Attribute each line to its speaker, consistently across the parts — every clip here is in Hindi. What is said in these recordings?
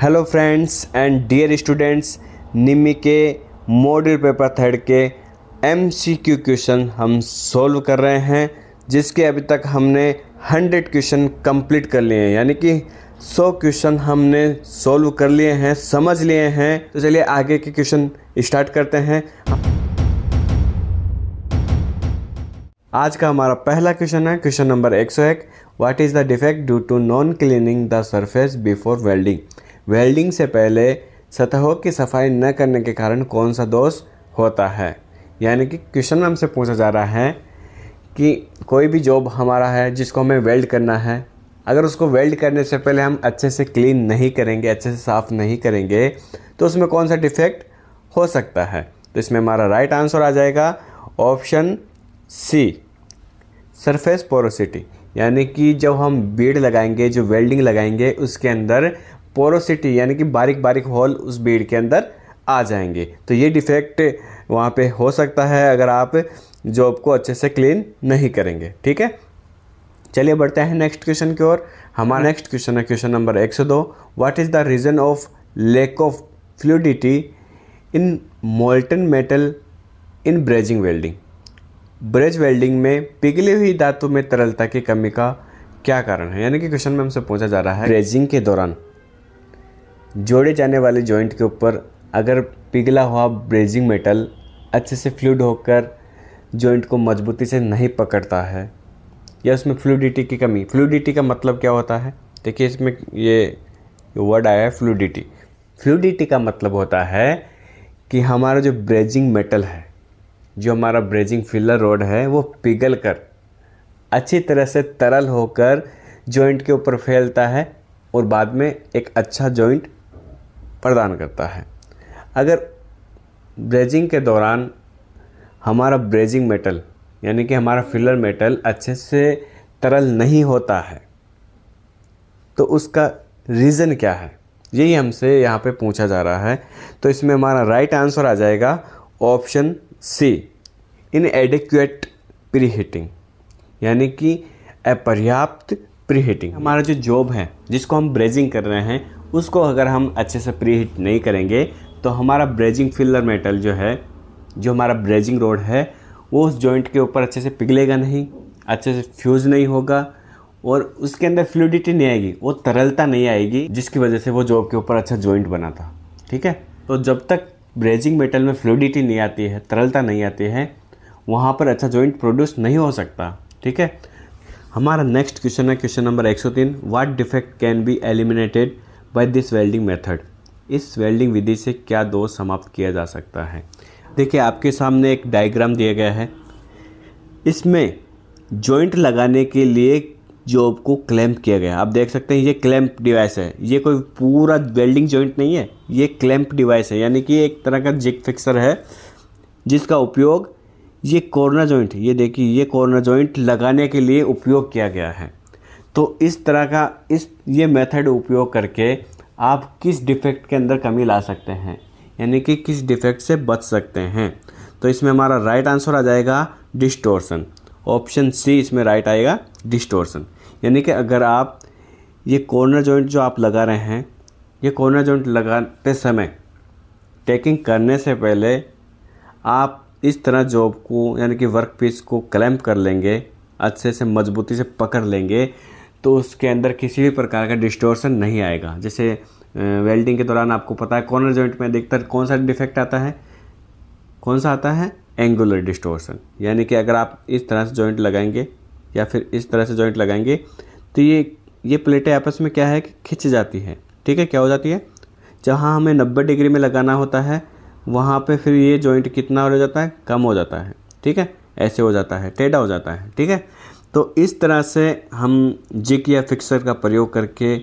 Speaker 1: hello friends and dear students NIMI के मॉडल पेपर थर्ड के एमसीक्यू क्वेश्चन हम सॉल्व कर रहे हैं जिसके अभी तक हमने 100 क्वेश्चन कंप्लीट कर लिए हैं यानी कि 100 क्वेश्चन हमने सॉल्व कर लिए हैं समझ लिए हैं तो चलिए आगे के क्वेश्चन स्टार्ट करते हैं आज का हमारा पहला क्वेश्चन है question number 101 what is the defect due to non cleaning the surface before welding welding से पहले सतहों की सफाई न करने के कारण कौन सा दोष होता है यानी कि क्वेश्चन में हमसे पूछा जा रहा है कि कोई भी जॉब हमारा है जिसको हमें वेल्ड करना है अगर उसको वेल्ड करने से पहले हम अच्छे से क्लीन नहीं करेंगे अच्छे से साफ़ नहीं करेंगे तो उसमें कौन सा डिफेक्ट हो सकता है तो इसमें हमारा राइट आंसर आ जाएगा ऑप्शन सी सरफेस पोरोसिटी यानी कि जब हम बीड लगाएंगे जो वेल्डिंग लगाएंगे उसके अंदर पोरोसिटी यानी कि बारीक बारीक होल उस बीड़ के अंदर आ जाएंगे तो ये डिफेक्ट वहाँ पे हो सकता है अगर आप जॉब को अच्छे से क्लीन नहीं करेंगे ठीक है चलिए बढ़ते हैं नेक्स्ट क्वेश्चन की ओर हमारा नेक्स्ट क्वेश्चन है क्वेश्चन नंबर एक सौ दो what is the reason of lack of fluidity in molten metal in brazing welding braze welding में पिघली हुई धातु में तरलता की कमी का क्या कारण है यानी कि क्वेश्चन में हमसे पूछा जा रहा है ब्रेजिंग के दौरान जोड़े जाने वाले जॉइंट के ऊपर अगर पिघला हुआ ब्रेजिंग मेटल अच्छे से फ्लूड होकर जॉइंट को मजबूती से नहीं पकड़ता है या उसमें फ्लूडिटी की कमी फ्लूडिटी का मतलब क्या होता है देखिए इसमें ये वर्ड आया है फ्लूडिटी फ्लूडिटी का मतलब होता है कि हमारा जो ब्रेजिंग मेटल है जो हमारा ब्रेजिंग फिलर रोड है वो पिघल कर अच्छी तरह से तरल होकर जॉइंट के ऊपर फैलता है और बाद में एक अच्छा जॉइंट प्रदान करता है अगर ब्रेजिंग के दौरान हमारा ब्रेजिंग मेटल यानी कि हमारा फिलर मेटल अच्छे से तरल नहीं होता है तो उसका रीज़न क्या है यही हमसे यहाँ पे पूछा जा रहा है तो इसमें हमारा राइट आंसर आ जाएगा option C inadequate preheating यानी कि अपर्याप्त प्री हीटिंग हमारा जो जॉब है जिसको हम ब्रेजिंग कर रहे हैं उसको अगर हम अच्छे से प्री हीट नहीं करेंगे तो हमारा ब्रेजिंग फिलर मेटल जो है जो हमारा ब्रेजिंग रोड है वो उस जॉइंट के ऊपर अच्छे से पिघलेगा नहीं अच्छे से फ्यूज़ नहीं होगा और उसके अंदर फ्लूडिटी नहीं आएगी वो तरलता नहीं आएगी जिसकी वजह से वो जॉब के ऊपर अच्छा जॉइंट बना था ठीक है तो जब तक ब्रेजिंग मेटल में फ्लूडिटी नहीं आती है तरलता नहीं आती है वहाँ पर अच्छा जॉइंट प्रोड्यूस नहीं हो सकता ठीक है हमारा नेक्स्ट क्वेश्चन है question number 103 what defect can be eliminated by this welding method इस वेल्डिंग विधि से क्या दोष समाप्त किया जा सकता है देखिए आपके सामने एक डायग्राम दिया गया है इसमें जॉइंट लगाने के लिए जॉब को क्लैम्प किया गया आप देख सकते हैं ये क्लैम्प डिवाइस है ये कोई पूरा वेल्डिंग जॉइंट नहीं है ये क्लैम्प डिवाइस है यानी कि एक तरह का जिग फिक्सर है जिसका उपयोग ये कॉर्नर जॉइंट ये देखिए ये कॉर्नर जॉइंट लगाने के लिए उपयोग किया गया है तो इस तरह का इस ये मेथड उपयोग करके आप किस डिफेक्ट के अंदर कमी ला सकते हैं यानी कि किस डिफेक्ट से बच सकते हैं तो इसमें हमारा राइट आंसर आ जाएगा डिस्टोर्सन ऑप्शन सी इसमें राइट आएगा डिस्टोर्सन यानी कि अगर आप ये कॉर्नर जॉइंट जो आप लगा रहे हैं ये कॉर्नर जॉइंट लगाते समय टेकिंग करने से पहले आप इस तरह जॉब को यानी कि वर्क पीस को क्लैम्प कर लेंगे अच्छे से मजबूती से पकड़ लेंगे तो उसके अंदर किसी भी प्रकार का डिस्टोर्सन नहीं आएगा जैसे वेल्डिंग के दौरान आपको पता है कॉर्नर जॉइंट में अधिकतर कौन सा डिफेक्ट आता है कौन सा आता है एंगुलर डिस्टोर्सन यानी कि अगर आप इस तरह से जॉइंट लगाएंगे या फिर इस तरह से जॉइंट लगाएंगे तो ये ये प्लेटें आपस में क्या है कि खिंच जाती है ठीक है क्या हो जाती है जहाँ हमें नब्बे डिग्री में लगाना होता है वहाँ पर फिर ये जॉइंट कितना हो जाता है कम हो जाता है ठीक है ऐसे हो जाता है टेढ़ा हो जाता है ठीक है तो इस तरह से हम जिक या फिक्सर का प्रयोग करके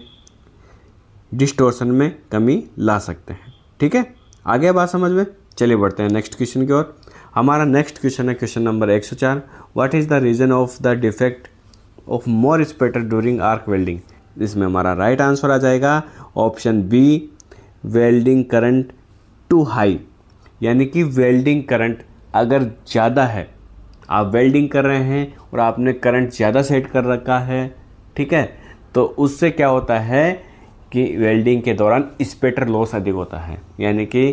Speaker 1: डिस्टोर्सन में कमी ला सकते हैं ठीक है आगे बात समझ में चलिए बढ़ते हैं नेक्स्ट क्वेश्चन की ओर हमारा नेक्स्ट क्वेश्चन है question number 104 what is the reason of the defect of more spatter during arc welding इसमें हमारा राइट right आंसर आ जाएगा option B welding current too high यानी कि वेल्डिंग करंट अगर ज़्यादा है आप वेल्डिंग कर रहे हैं और आपने करंट ज़्यादा सेट कर रखा है ठीक है तो उससे क्या होता है कि वेल्डिंग के दौरान स्पेटर लॉस अधिक होता है यानी कि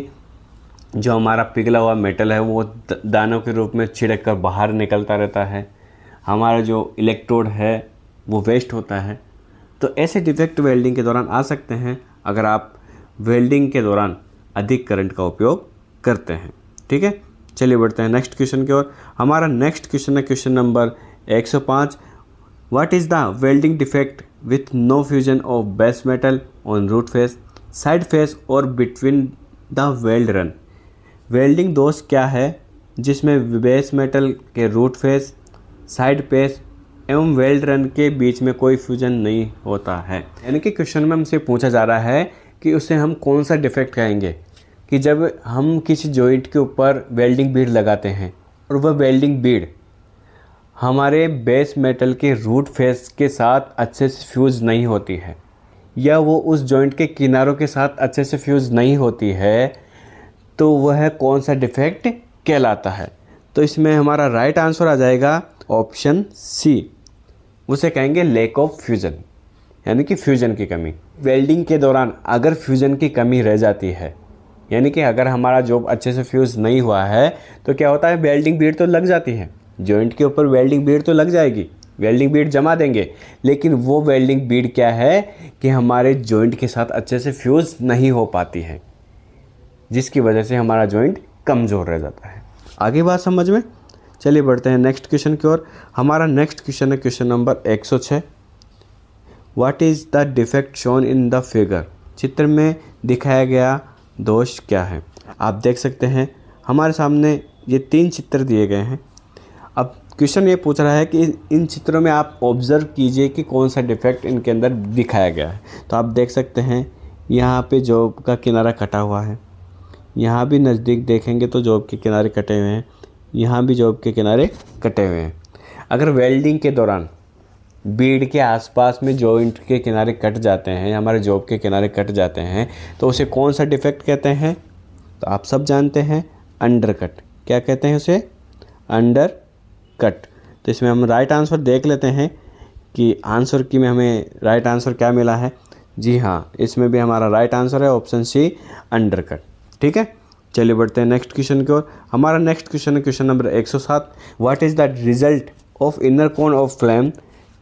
Speaker 1: जो हमारा पिघला हुआ मेटल है वो दानों के रूप में छिड़क कर बाहर निकलता रहता है हमारा जो इलेक्ट्रोड है वो वेस्ट होता है तो ऐसे डिफेक्ट वेल्डिंग के दौरान आ सकते हैं अगर आप वेल्डिंग के दौरान अधिक करंट का उपयोग करते हैं ठीक है चलिए बढ़ते हैं नेक्स्ट क्वेश्चन की ओर हमारा नेक्स्ट क्वेश्चन है क्वेश्चन नंबर एक सौ पाँच what is the welding defect with no fusion of base metal on root face side face और between the weld run welding दोष क्या है जिसमें बेस मेटल के रूट फेस साइड फेस एवं वेल्ड रन के बीच में कोई फ्यूजन नहीं होता है यानी कि क्वेश्चन में हमसे पूछा जा रहा है कि उसे हम कौन सा डिफेक्ट कहेंगे कि जब हम किसी जॉइंट के ऊपर वेल्डिंग बीड लगाते हैं और वह वेल्डिंग बीड हमारे बेस मेटल के रूट फेस के साथ अच्छे से फ्यूज़ नहीं होती है या वो उस जॉइंट के किनारों के साथ अच्छे से फ्यूज़ नहीं होती है तो वह कौन सा डिफेक्ट कहलाता है तो इसमें हमारा राइट आंसर आ जाएगा ऑप्शन सी उसे कहेंगे लेक ऑफ फ्यूज़न यानी कि फ्यूज़न की कमी वेल्डिंग के दौरान अगर फ्यूज़न की कमी रह जाती है यानी कि अगर हमारा जॉब अच्छे से फ्यूज़ नहीं हुआ है तो क्या होता है वेल्डिंग भीड़ तो लग जाती है जॉइंट के ऊपर वेल्डिंग बीड तो लग जाएगी वेल्डिंग बीड जमा देंगे लेकिन वो वेल्डिंग बीड क्या है कि हमारे जॉइंट के साथ अच्छे से फ्यूज़ नहीं हो पाती है जिसकी वजह से हमारा जॉइंट कमज़ोर रह जाता है आगे बात समझ में चलिए बढ़ते हैं नेक्स्ट क्वेश्चन की ओर हमारा नेक्स्ट क्वेश्चन है क्वेश्चन नंबर एक सौ छः what is the defect shown in the figure चित्र में दिखाया गया दोष क्या है आप देख सकते हैं हमारे सामने ये तीन चित्र दिए गए हैं क्वेश्चन ये पूछ रहा है कि इन चित्रों में आप ऑब्ज़र्व कीजिए कि कौन सा डिफेक्ट इनके अंदर दिखाया गया है तो आप देख सकते हैं यहाँ पे जॉब का किनारा कटा हुआ है यहाँ भी नज़दीक देखेंगे तो जॉब के किनारे कटे हुए हैं यहाँ भी जॉब के किनारे कटे हुए हैं अगर वेल्डिंग के दौरान बीड़ के आसपास में जॉइंट के किनारे कट जाते हैं हमारे जॉब के किनारे कट जाते हैं तो उसे कौन सा डिफेक्ट कहते हैं तो आप सब जानते हैं अंडर कट क्या कहते हैं उसे अंडर कट तो इसमें हम राइट आंसर देख लेते हैं कि आंसर की में हमें राइट आंसर क्या मिला है जी हाँ इसमें भी हमारा राइट आंसर है ऑप्शन सी अंडर कट ठीक है चलिए बढ़ते हैं नेक्स्ट क्वेश्चन की ओर हमारा नेक्स्ट क्वेश्चन है question number 107 what is the result of inner cone of flame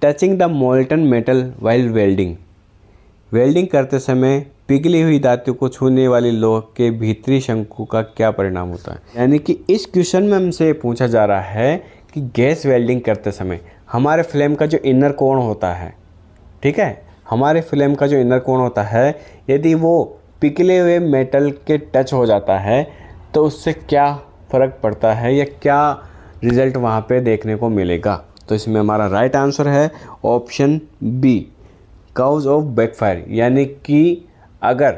Speaker 1: touching the molten metal while welding welding करते समय पिघली हुई धातु को छूने वाली लोह के भीतरी शंकु का क्या परिणाम होता है यानी कि इस क्वेश्चन में हमसे पूछा जा रहा है कि गैस वेल्डिंग करते समय हमारे फ्लेम का जो इनर कोण होता है ठीक है हमारे फ्लेम का जो इनर कोण होता है यदि वो पिघले हुए मेटल के टच हो जाता है तो उससे क्या फ़र्क पड़ता है या क्या रिज़ल्ट वहाँ पे देखने को मिलेगा तो इसमें हमारा राइट आंसर है option B cause of backfire यानी कि अगर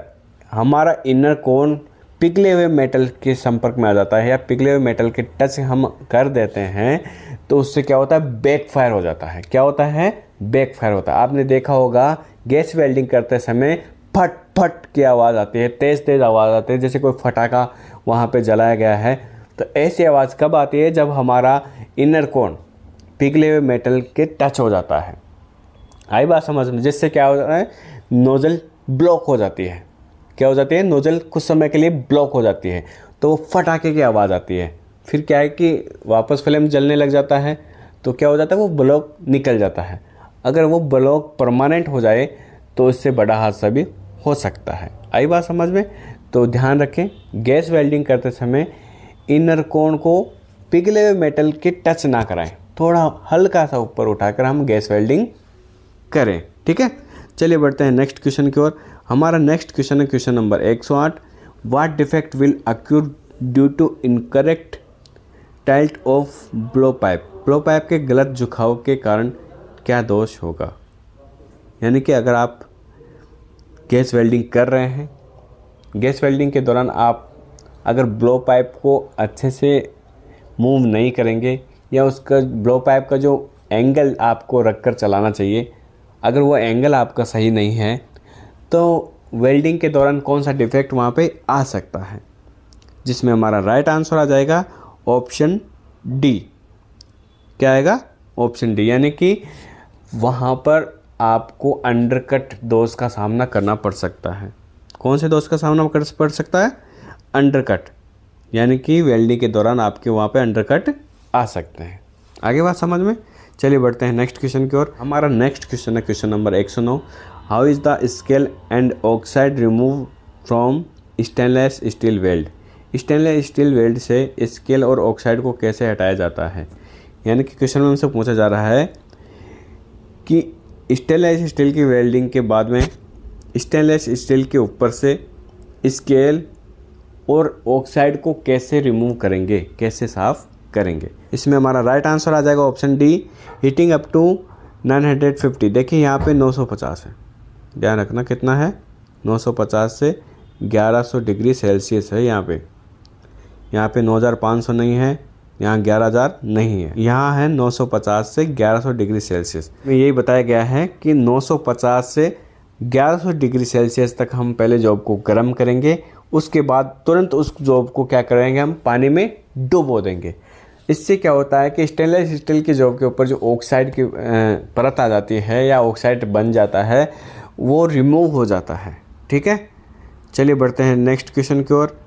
Speaker 1: हमारा इनर कोण पिघले हुए मेटल के संपर्क में आ जाता है या पिघले हुए मेटल के टच हम कर देते हैं तो उससे क्या होता है बैकफायर हो जाता है क्या होता है बैकफायर होता है आपने देखा होगा गैस वेल्डिंग करते समय फट फट की आवाज़ आती है तेज़ तेज़ आवाज़ आती है जैसे कोई फटाका वहाँ पर जलाया गया है तो ऐसी आवाज़ कब आती है जब हमारा इनर कोन पिघले हुए मेटल के टच हो जाता है आई बात समझ में जिससे क्या हो जाता है नोज़ल ब्लॉक हो जाती है क्या हो जाती है नोज़ल कुछ समय के लिए ब्लॉक हो जाती है तो वो फटाके की आवाज़ आती है फिर क्या है कि वापस फ्लेम जलने लग जाता है तो क्या हो जाता है वो ब्लॉक निकल जाता है अगर वो ब्लॉक परमानेंट हो जाए तो इससे बड़ा हादसा भी हो सकता है आई बात समझ में तो ध्यान रखें गैस वेल्डिंग करते समय इनर कोण को पिघले हुए मेटल के टच ना कराएं थोड़ा हल्का सा ऊपर उठाकर हम गैस वेल्डिंग करें ठीक है चलिए बढ़ते हैं नेक्स्ट क्वेश्चन की ओर हमारा नेक्स्ट क्वेश्चन है question number 108 what defect will occur due to incorrect tilt of blow pipe blow pipe के गलत झुकाव के कारण क्या दोष होगा यानी कि अगर आप गैस वेल्डिंग कर रहे हैं गैस वेल्डिंग के दौरान आप अगर ब्लो पाइप को अच्छे से मूव नहीं करेंगे या उसका ब्लो पाइप का जो एंगल आपको रख कर चलाना चाहिए अगर वो एंगल आपका सही नहीं है तो वेल्डिंग के दौरान कौन सा डिफेक्ट वहाँ पे आ सकता है जिसमें हमारा राइट आंसर आ जाएगा ऑप्शन डी क्या आएगा ऑप्शन डी यानी कि वहाँ पर आपको अंडरकट दोष का सामना करना पड़ सकता है कौन से दोष का सामना कर पड़ सकता है अंडरकट यानी कि वेल्डिंग के दौरान आपके वहाँ पे अंडरकट आ सकते हैं आगे बात समझ में चलिए बढ़ते हैं नेक्स्ट क्वेश्चन की ओर हमारा नेक्स्ट क्वेश्चन है क्वेश्चन नंबर एक सौ नौ how is the scale and oxide remove from stainless steel weld stainless steel weld से स्केल और ऑक्साइड को कैसे हटाया जाता है यानी कि क्वेश्चन में हमसे पूछा जा रहा है कि स्टेनलेस स्टील की वेल्डिंग के बाद में स्टेनलेस स्टील के ऊपर से स्केल और ऑक्साइड को कैसे रिमूव करेंगे कैसे साफ़ करेंगे इसमें हमारा राइट आंसर आ जाएगा option D heating up to 950 देखिए यहाँ पे 950 है ध्यान रखना कितना है 950 से 1100 डिग्री सेल्सियस है यहाँ पे यहाँ पे 9500 नहीं है यहाँ 11000 नहीं है यहाँ है 950 से 1100 डिग्री सेल्सियस में यही बताया गया है कि 950 से 1100 डिग्री सेल्सियस तक हम पहले जॉब को गर्म करेंगे उसके बाद तुरंत उस जॉब को क्या करेंगे हम पानी में डुबो देंगे इससे क्या होता है कि स्टेनलेस स्टील के जॉब के ऊपर जो ऑक्साइड की परत आ जाती है या ऑक्साइड बन जाता है वो रिमूव हो जाता है ठीक है चलिए बढ़ते हैं नेक्स्ट क्वेश्चन की ओर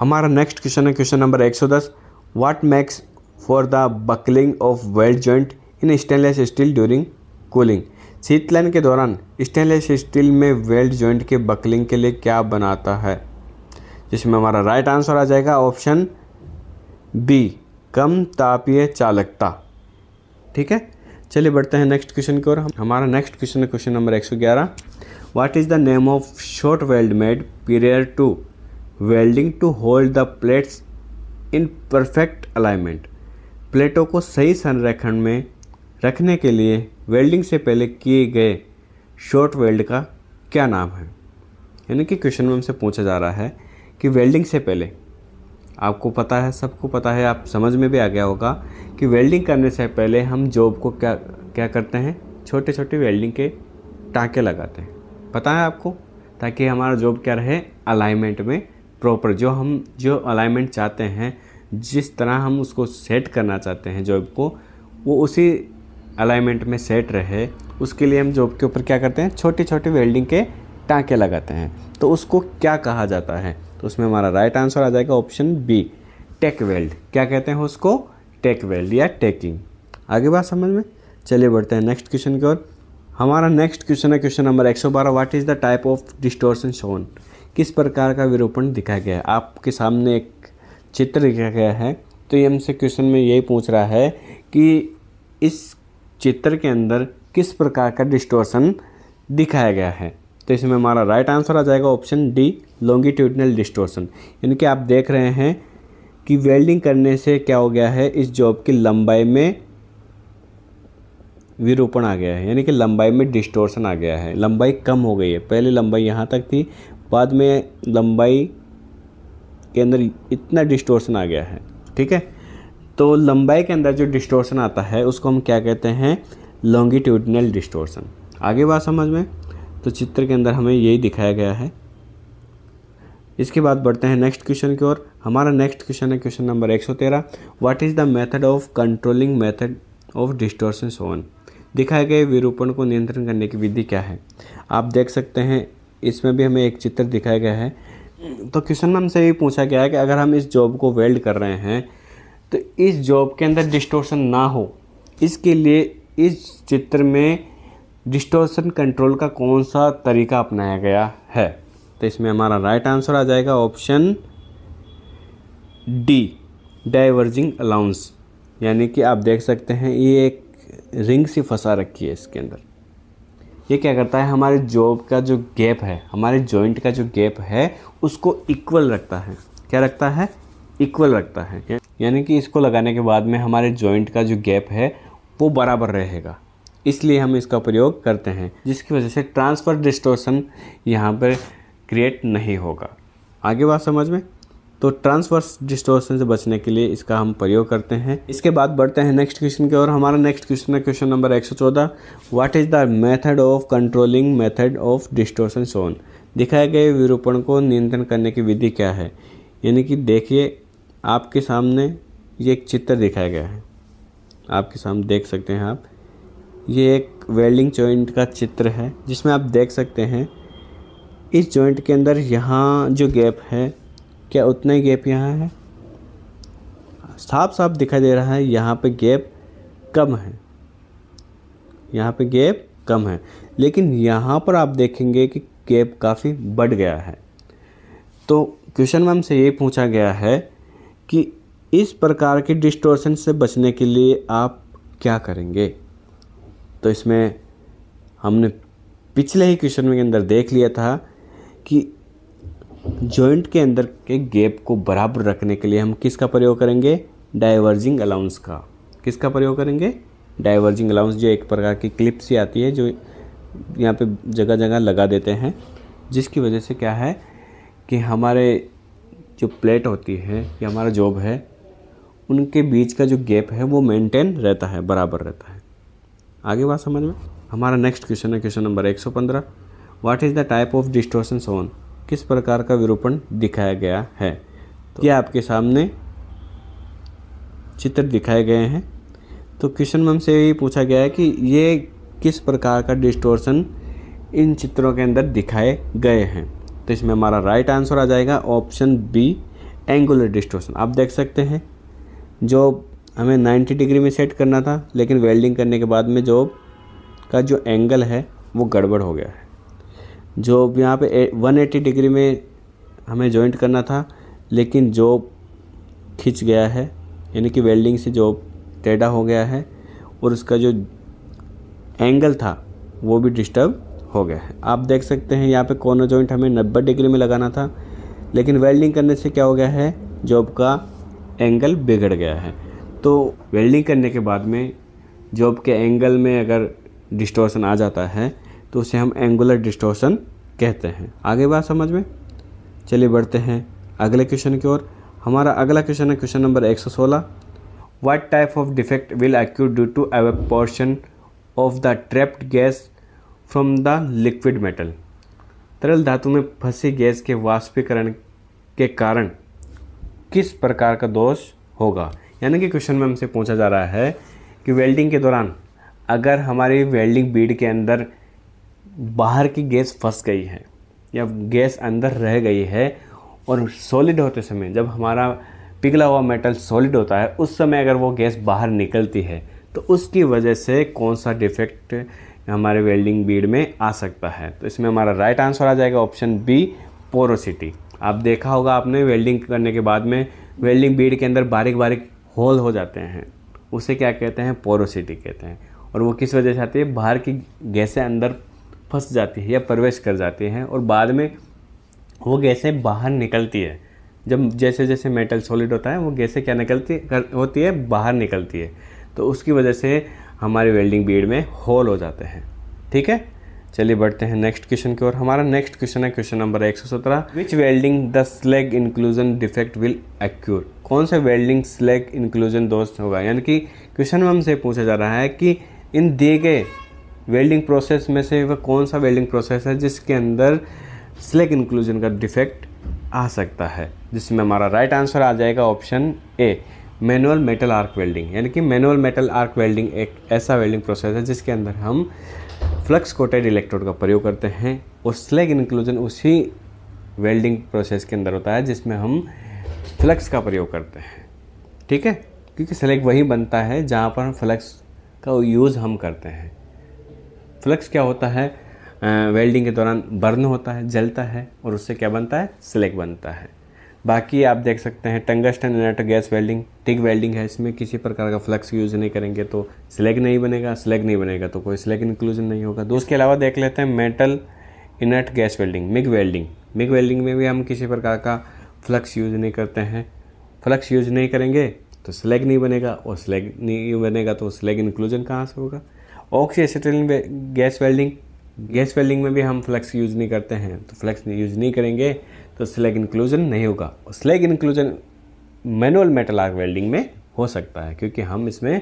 Speaker 1: हमारा नेक्स्ट क्वेश्चन है question number 110 what makes for the buckling of weld joint in stainless steel during cooling शीतलन के दौरान स्टेनलेस स्टील में वेल्ड जॉइंट के बकलिंग के लिए क्या बनाता है जिसमें हमारा राइट आंसर आ जाएगा ऑप्शन बी कम तापीय चालकता ठीक है चलिए बढ़ते हैं नेक्स्ट क्वेश्चन की ओर हमारा नेक्स्ट क्वेश्चन है question number 111 what is the name of short weld made prior to welding to hold the plates in perfect alignment प्लेटों को सही संरक्षण में रखने के लिए वेल्डिंग से पहले किए गए शॉर्ट वेल्ड का क्या नाम है यानी कि क्वेश्चन में हमसे पूछा जा रहा है कि वेल्डिंग से पहले आपको पता है सबको पता है आप समझ में भी आ गया होगा कि वेल्डिंग करने से पहले हम जॉब को क्या क्या करते हैं छोटे छोटे वेल्डिंग के टाँके लगाते हैं पता है आपको ताकि हमारा जॉब क्या रहे अलाइनमेंट में प्रॉपर जो हम जो अलाइनमेंट चाहते हैं जिस तरह हम उसको सेट करना चाहते हैं जॉब को वो उसी अलाइनमेंट में सेट रहे उसके लिए हम जॉब के ऊपर क्या करते हैं छोटे छोटे वेल्डिंग के टाँके लगाते हैं तो उसको क्या कहा जाता है तो उसमें हमारा राइट आंसर आ जाएगा ऑप्शन बी टेक वेल्ड क्या कहते हैं उसको टेक वेल्ड या टेकिंग आगे बात समझ में चलिए बढ़ते हैं नेक्स्ट क्वेश्चन की ओर हमारा नेक्स्ट क्वेश्चन है question number 112 what is the type of distortion shown किस प्रकार का विरूपण दिखाया गया है आपके सामने एक चित्र दिखाया गया है तो ये हमसे क्वेश्चन में यही पूछ रहा है कि इस चित्र के अंदर किस प्रकार का डिस्टोर्सन दिखाया गया है तो इसमें हमारा राइट आंसर आ जाएगा ऑप्शन डी लॉन्गिट्यूडनल डिस्टोर्सन यानी कि आप देख रहे हैं कि वेल्डिंग करने से क्या हो गया है इस जॉब की लंबाई में विरूपण आ गया है यानी कि लंबाई में डिस्टोर्सन आ गया है लंबाई कम हो गई है पहले लंबाई यहाँ तक थी बाद में लंबाई के अंदर इतना डिस्टोर्सन आ गया है ठीक है तो लंबाई के अंदर जो डिस्टोर्सन आता है उसको हम क्या कहते हैं लॉन्गिट्यूडनल डिस्टोर्सन आगे बात समझ में तो चित्र के अंदर हमें यही दिखाया गया है इसके बाद बढ़ते हैं नेक्स्ट क्वेश्चन की ओर हमारा नेक्स्ट क्वेश्चन है question number 113 what is the method of controlling method of distortion shown दिखाए गए विरूपण को नियंत्रण करने की विधि क्या है आप देख सकते हैं इसमें भी हमें एक चित्र दिखाया गया है तो क्वेश्चन में हमसे ये पूछा गया है कि अगर हम इस जॉब को वेल्ड कर रहे हैं तो इस जॉब के अंदर डिस्टोर्सन ना हो इसके लिए इस चित्र में डिस्टोर्सन कंट्रोल का कौन सा तरीका अपनाया गया है तो इसमें हमारा राइट आंसर आ जाएगा ऑप्शन डी डाइवर्जिंग अलाउंस यानी कि आप देख सकते हैं ये एक रिंग सी फंसा रखी है इसके अंदर ये क्या करता है हमारे जॉब का जो गैप है हमारे जॉइंट का जो गैप है उसको इक्वल रखता है क्या रखता है इक्वल रखता है यानी कि इसको लगाने के बाद में हमारे जॉइंट का जो गैप है वो बराबर रहेगा इसलिए हम इसका प्रयोग करते हैं जिसकी वजह से ट्रांसफ़र डिस्टोर्सन यहाँ पर क्रिएट नहीं होगा आगे बात समझ में तो ट्रांसवर्स डिस्टोर्सन से बचने के लिए इसका हम प्रयोग करते हैं इसके बाद बढ़ते हैं नेक्स्ट क्वेश्चन की ओर हमारा नेक्स्ट क्वेश्चन है question number 114 what is the method of controlling method of distortion shown दिखाए गए विरूपण को नियंत्रण करने की विधि क्या है यानी कि देखिए आपके सामने ये एक चित्र दिखाया गया है आपके सामने देख सकते हैं आप ये एक वेल्डिंग जॉइंट का चित्र है जिसमें आप देख सकते हैं इस जॉइंट के अंदर यहाँ जो गैप है क्या उतना ही गैप यहाँ है साफ साफ दिखाई दे रहा है यहाँ पे गैप कम है यहाँ पे गैप कम है लेकिन यहाँ पर आप देखेंगे कि गैप काफ़ी बढ़ गया है तो क्वेश्चन मैम से ये पूछा गया है कि इस प्रकार के डिस्टोर्शन से बचने के लिए आप क्या करेंगे तो इसमें हमने पिछले ही क्वेश्चन में के अंदर देख लिया था कि जॉइंट के अंदर के गैप को बराबर रखने के लिए हम किसका प्रयोग करेंगे डाइवर्जिंग अलाउंस का किसका प्रयोग करेंगे डाइवर्जिंग अलाउंस जो एक प्रकार की क्लिप सी आती है जो यहाँ पे जगह जगह लगा देते हैं जिसकी वजह से क्या है कि हमारे जो प्लेट होती है या हमारा जॉब है उनके बीच का जो गैप है वो मेंटेन रहता है बराबर रहता है आगे बात समझ में हमारा नेक्स्ट क्वेश्चन है question number 115 what is the type of distortion shown किस प्रकार का विरूपण दिखाया गया है तो क्या आपके सामने चित्र दिखाए गए हैं तो क्वेश्चन में हमसे यही पूछा गया है कि ये किस प्रकार का डिस्टोर्सन इन चित्रों के अंदर दिखाए गए हैं तो इसमें हमारा राइट आंसर आ जाएगा ऑप्शन बी एंगुलर डिस्टोर्सन आप देख सकते हैं जो हमें 90 डिग्री में सेट करना था लेकिन वेल्डिंग करने के बाद में जॉब का जो एंगल है वो गड़बड़ हो गया है जॉब यहाँ पे 180 डिग्री में हमें जॉइंट करना था लेकिन जॉब खिंच गया है यानी कि वेल्डिंग से जॉब टेढ़ा हो गया है और उसका जो एंगल था वो भी डिस्टर्ब हो गया है आप देख सकते हैं यहाँ पे कॉर्नर जॉइंट हमें 90 डिग्री में लगाना था लेकिन वेल्डिंग करने से क्या हो गया है जॉब का एंगल बिगड़ गया है तो वेल्डिंग करने के बाद में जॉब के एंगल में अगर डिस्टोर्सन आ जाता है तो उसे हम एंगुलर डिस्टोर्सन कहते हैं आगे बात समझ में चलिए बढ़ते हैं अगले क्वेश्चन की ओर हमारा अगला क्वेश्चन है question number 116 what type of defect will occur due to portion of the trapped gas from the liquid metal तरल धातु में फंसी गैस के वाष्पीकरण के कारण किस प्रकार का दोष होगा यानी कि क्वेश्चन में हमसे पूछा जा रहा है कि वेल्डिंग के दौरान अगर हमारी वेल्डिंग बीड के अंदर बाहर की गैस फंस गई है या गैस अंदर रह गई है और सॉलिड होते समय जब हमारा पिघला हुआ मेटल सॉलिड होता है उस समय अगर वो गैस बाहर निकलती है तो उसकी वजह से कौन सा डिफेक्ट हमारे वेल्डिंग बीड में आ सकता है तो इसमें हमारा राइट आंसर आ जाएगा ऑप्शन बी पोरोसिटी आप देखा होगा आपने वेल्डिंग करने के बाद में वेल्डिंग बीड के अंदर बारीक बारीक होल हो जाते हैं उसे क्या कहते हैं पोरोसिटी कहते हैं और वो किस वजह से आती है बाहर की गैसें अंदर फंस जाती है या प्रवेश कर जाती हैं और बाद में वो गैसें बाहर निकलती है जब जैसे जैसे मेटल सॉलिड होता है वो गैसें क्या निकलती कर, होती है बाहर निकलती है तो उसकी वजह से हमारे वेल्डिंग बीड में होल हो जाते हैं ठीक है चलिए बढ़ते हैं नेक्स्ट क्वेश्चन की ओर हमारा नेक्स्ट क्वेश्चन है क्वेश्चन नंबर एक सौ सत्रह which welding the slag inclusion defect will occur कौन सा वेल्डिंग स्लेग इंक्लूजन दोस्त होगा यानी कि क्वेश्चन में हमसे पूछा जा रहा है कि इन दिए गए वेल्डिंग प्रोसेस में से वह कौन सा वेल्डिंग प्रोसेस है जिसके अंदर स्लेग इंक्लूजन का डिफेक्ट आ सकता है जिसमें हमारा राइट आंसर आ जाएगा option A manual metal arc welding यानी कि मैनुअल मेटल आर्क वेल्डिंग एक ऐसा वेल्डिंग प्रोसेस है जिसके अंदर हम फ्लक्स कोटेड इलेक्ट्रोड का प्रयोग करते हैं और स्लेग इंक्लूजन उसी वेल्डिंग प्रोसेस के अंदर होता है जिसमें हम फ्लक्स का प्रयोग करते हैं ठीक है क्योंकि स्लेग वही बनता है जहाँ पर हम फ्लक्स का यूज़ हम करते हैं फ्लक्स क्या होता है वेल्डिंग के दौरान बर्न होता है जलता है और उससे क्या बनता है स्लेग बनता है बाकी आप देख सकते हैं tungsten inert gas welding TIG welding है इसमें किसी प्रकार का फ्लक्स यूज़ नहीं करेंगे तो स्लेग नहीं बनेगा स्लेग नहीं बनेगा तो कोई स्लेग इंक्लूजन नहीं होगा तो उसके अलावा देख लेते हैं metal inert gas welding MIG welding MIG welding में भी हम किसी प्रकार का फ्लक्स यूज नहीं करते हैं फ्लक्स यूज नहीं करेंगे तो स्लेग नहीं बनेगा और स्लेग नहीं बनेगा तो स्लेग इंक्लूजन कहाँ से होगा oxy gas welding gas welding में भी हम फ्लक्स यूज़ नहीं करते हैं तो फ्लक्स यूज़ नहीं करेंगे तो स्लैग इंक्लूजन नहीं होगा slag inclusion manual metal arc welding में हो सकता है क्योंकि हम इसमें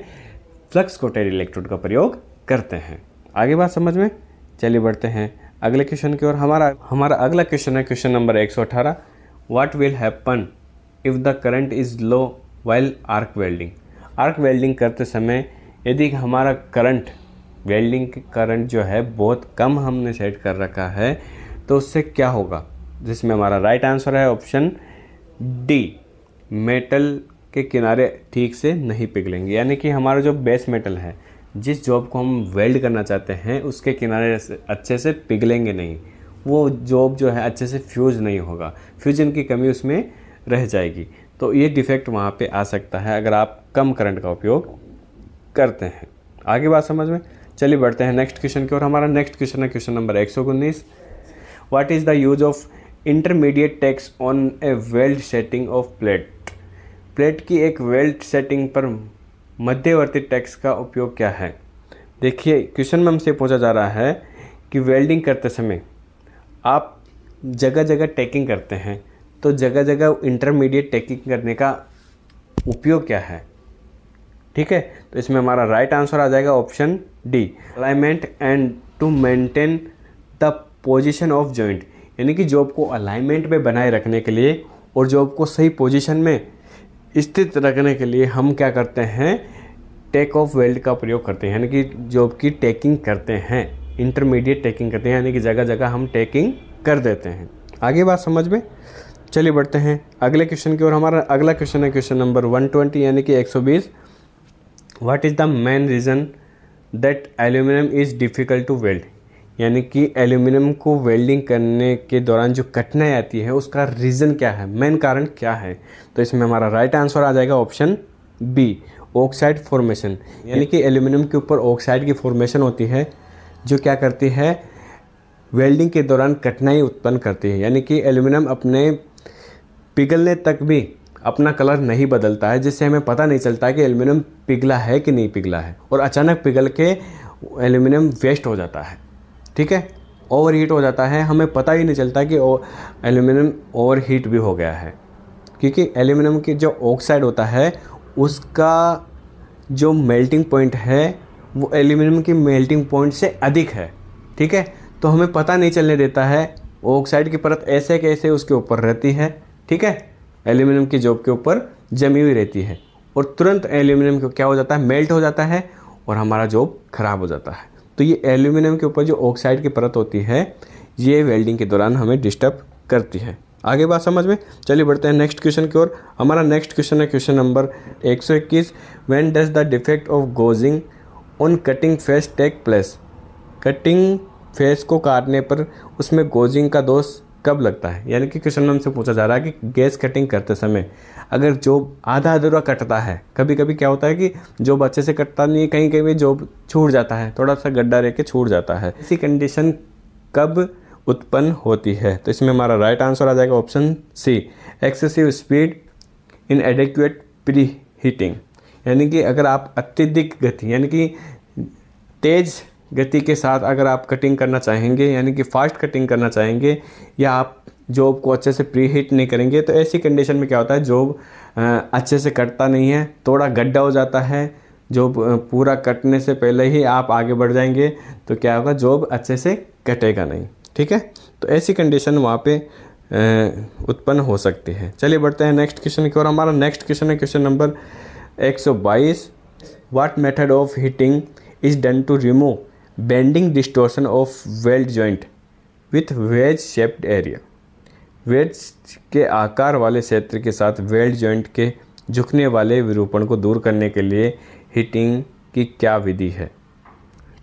Speaker 1: फ्लक्स कोटेड इलेक्ट्रोड का प्रयोग करते हैं आगे बात समझ में चलिए बढ़ते हैं अगले क्वेश्चन की ओर हमारा हमारा अगला क्वेश्चन है question number 118 what will happen if the current is low while arc welding arc welding करते समय यदि हमारा करंट वेल्डिंग करंट जो है बहुत कम हमने सेट कर रखा है तो उससे क्या होगा जिसमें हमारा राइट आंसर है ऑप्शन डी मेटल के किनारे ठीक से नहीं पिघलेंगे यानी कि हमारा जो बेस मेटल है जिस जॉब को हम वेल्ड करना चाहते हैं उसके किनारे अच्छे से पिघलेंगे नहीं वो जॉब जो है अच्छे से फ्यूज नहीं होगा फ्यूजन की कमी उसमें रह जाएगी तो ये डिफेक्ट वहाँ पे आ सकता है अगर आप कम करंट का उपयोग करते हैं आगे बात समझ में चलिए बढ़ते हैं नेक्स्ट क्वेश्चन की ओर हमारा नेक्स्ट क्वेश्चन है क्वेश्चन नंबर एक सौ उन्नीस what is the use of intermediate tacks on a weld setting of plate plate की एक वेल्ड सेटिंग पर मध्यवर्ती टैक्स का उपयोग क्या है देखिए क्वेश्चन में हमसे पूछा जा रहा है कि वेल्डिंग करते समय आप जगह जगह टैकिंग करते हैं तो जगह जगह इंटरमीडिएट टैकिंग करने का उपयोग क्या है ठीक है तो इसमें हमारा राइट आंसर आ जाएगा option D alignment and to maintain the position of joint यानी कि जॉब को अलाइनमेंट में बनाए रखने के लिए और जॉब को सही पोजीशन में स्थित रखने के लिए हम क्या करते हैं टेक ऑफ वेल्ड का प्रयोग करते हैं यानी कि जॉब की टेकिंग करते हैं इंटरमीडिएट टेकिंग करते हैं यानी कि जगह जगह हम टेकिंग कर देते हैं आगे बात समझ में चलिए बढ़ते हैं अगले क्वेश्चन की ओर हमारा अगला क्वेश्चन है क्वेश्चन नंबर 120 यानी कि 120 what is the main reason that aluminium is difficult to weld यानी कि एल्यूमिनियम को वेल्डिंग करने के दौरान जो कठिनाई आती है उसका रीज़न क्या है मेन कारण क्या है तो इसमें हमारा राइट आंसर आ जाएगा ऑप्शन बी ऑक्साइड फॉर्मेशन यानी कि एल्यूमिनियम के ऊपर ऑक्साइड की फॉर्मेशन होती है जो क्या करती है वेल्डिंग के दौरान कठिनाई उत्पन्न करती है यानी कि एल्यूमिनियम अपने पिघलने तक भी अपना कलर नहीं बदलता है जिससे हमें पता नहीं चलता कि एल्यूमिनियम पिघला है कि नहीं पिघला है और अचानक पिघल के एल्यूमिनियम वेस्ट हो जाता है ठीक है ओवर हीट हो जाता है हमें पता ही नहीं चलता कि एल्यूमिनियम ओवर हीट भी हो गया है क्योंकि एल्यूमिनियम की जो ऑक्साइड होता है उसका जो मेल्टिंग पॉइंट है वो एल्यूमिनियम की मेल्टिंग पॉइंट से अधिक है ठीक है तो हमें पता नहीं चलने देता है ऑक्साइड की परत ऐसे कैसे उसके ऊपर रहती है ठीक है एल्यूमिनियम की जॉब के ऊपर जमी हुई रहती है और तुरंत एल्यूमिनियम क्या हो जाता है मेल्ट हो जाता है और हमारा जॉब ख़राब हो जाता है तो ये एल्यूमिनियम के ऊपर जो ऑक्साइड की परत होती है ये वेल्डिंग के दौरान हमें डिस्टर्ब करती है आगे बात समझ में चलिए बढ़ते हैं नेक्स्ट क्वेश्चन की ओर हमारा नेक्स्ट क्वेश्चन है question number 121 when does the defect of gouging on cutting face take place cutting face को काटने पर उसमें गोजिंग का दोष कब लगता है यानी कि क्वेश्चन हमसे पूछा जा रहा है कि गैस कटिंग करते समय अगर जॉब आधा अधूरा कटता है कभी कभी क्या होता है कि जॉब अच्छे से कटता नहीं है कहीं कहीं जॉब छूट जाता है थोड़ा सा गड्ढा रह के छूट जाता है ऐसी कंडीशन कब उत्पन्न होती है तो इसमें हमारा राइट आंसर आ जाएगा option C excessive speed inadequate preheating यानी कि अगर आप अत्यधिक गति यानी कि तेज़ गति के साथ अगर आप कटिंग करना चाहेंगे यानी कि फास्ट कटिंग करना चाहेंगे या आप जॉब को अच्छे से प्री हीट नहीं करेंगे तो ऐसी कंडीशन में क्या होता है जॉब अच्छे से कटता नहीं है थोड़ा गड्ढा हो जाता है जॉब पूरा कटने से पहले ही आप आगे बढ़ जाएंगे तो क्या होगा जॉब अच्छे से कटेगा नहीं ठीक है तो ऐसी कंडीशन वहाँ पे उत्पन्न हो सकती है चलिए बढ़ते हैं नेक्स्ट क्वेश्चन की ओर हमारा नेक्स्ट क्वेश्चन है question number 122 what method of heating is done to remove bending distortion of weld joint with wedge shaped area weights के आकार वाले क्षेत्र के साथ वेल्ड जॉइंट के झुकने वाले विरूपण को दूर करने के लिए हीटिंग की क्या विधि है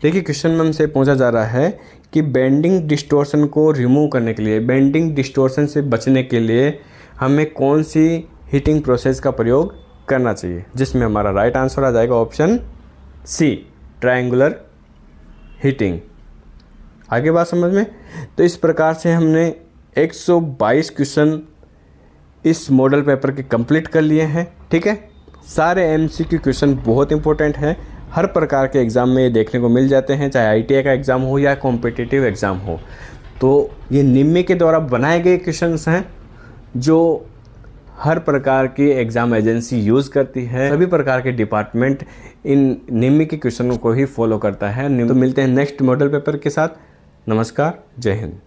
Speaker 1: देखिए क्वेश्चन में हमसे पूछा जा रहा है कि बेंडिंग डिस्टोर्शन को रिमूव करने के लिए बेंडिंग डिस्टोर्शन से बचने के लिए हमें कौन सी हीटिंग प्रोसेस का प्रयोग करना चाहिए जिसमें हमारा राइट आंसर आ जाएगा ऑप्शन सी ट्रायंगुलर हीटिंग आगे बात समझ में तो इस प्रकार से हमने 122 क्वेश्चन इस मॉडल पेपर के कंप्लीट कर लिए हैं ठीक है सारे एम सी क्वेश्चन बहुत इंपॉर्टेंट हैं हर प्रकार के एग्ज़ाम में ये देखने को मिल जाते हैं चाहे आई का एग्ज़ाम हो या कॉम्पिटिटिव एग्ज़ाम हो तो ये निम्मे के द्वारा बनाए गए क्वेश्चन हैं जो हर प्रकार की एग्ज़ाम एजेंसी यूज़ करती है सभी प्रकार के डिपार्टमेंट इन निम्न के क्वेश्चनों को ही फॉलो करता है तो मिलते हैं नेक्स्ट मॉडल पेपर के साथ नमस्कार जय हिंद